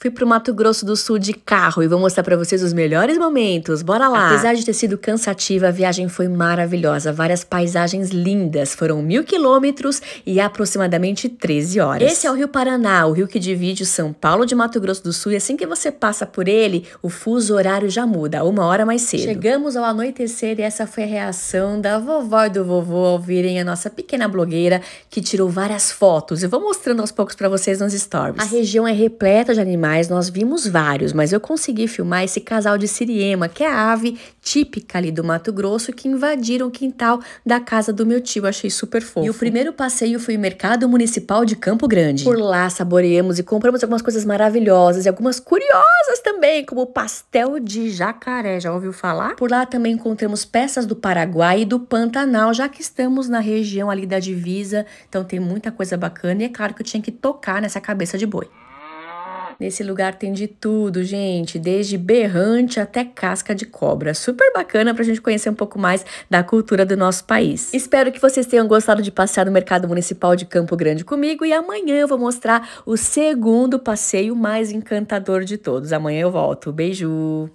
Fui pro Mato Grosso do Sul de carro e vou mostrar para vocês os melhores momentos. Bora lá! Apesar de ter sido cansativa, a viagem foi maravilhosa. Várias paisagens lindas. Foram mil quilômetros e aproximadamente 13 horas. Esse é o Rio Paraná, o rio que divide São Paulo de Mato Grosso do Sul. E assim que você passa por ele, o fuso horário já muda, uma hora mais cedo. Chegamos ao anoitecer e essa foi a reação da vovó e do vovô ao virem a nossa pequena blogueira que tirou várias fotos. Eu vou mostrando aos poucos para vocês nos stories. A região é repleta de animais animais nós vimos vários, mas eu consegui filmar esse casal de siriema, que é a ave típica ali do Mato Grosso, que invadiram o quintal da casa do meu tio. Achei super fofo. E o primeiro passeio foi o Mercado Municipal de Campo Grande. Por lá saboreamos e compramos algumas coisas maravilhosas e algumas curiosas também, como pastel de jacaré. Já ouviu falar? Por lá também encontramos peças do Paraguai e do Pantanal, já que estamos na região ali da divisa. Então tem muita coisa bacana e é claro que eu tinha que tocar nessa cabeça de boi. Nesse lugar tem de tudo, gente, desde berrante até casca de cobra. Super bacana para a gente conhecer um pouco mais da cultura do nosso país. Espero que vocês tenham gostado de passear no Mercado Municipal de Campo Grande comigo e amanhã eu vou mostrar o segundo passeio mais encantador de todos. Amanhã eu volto. Beijo!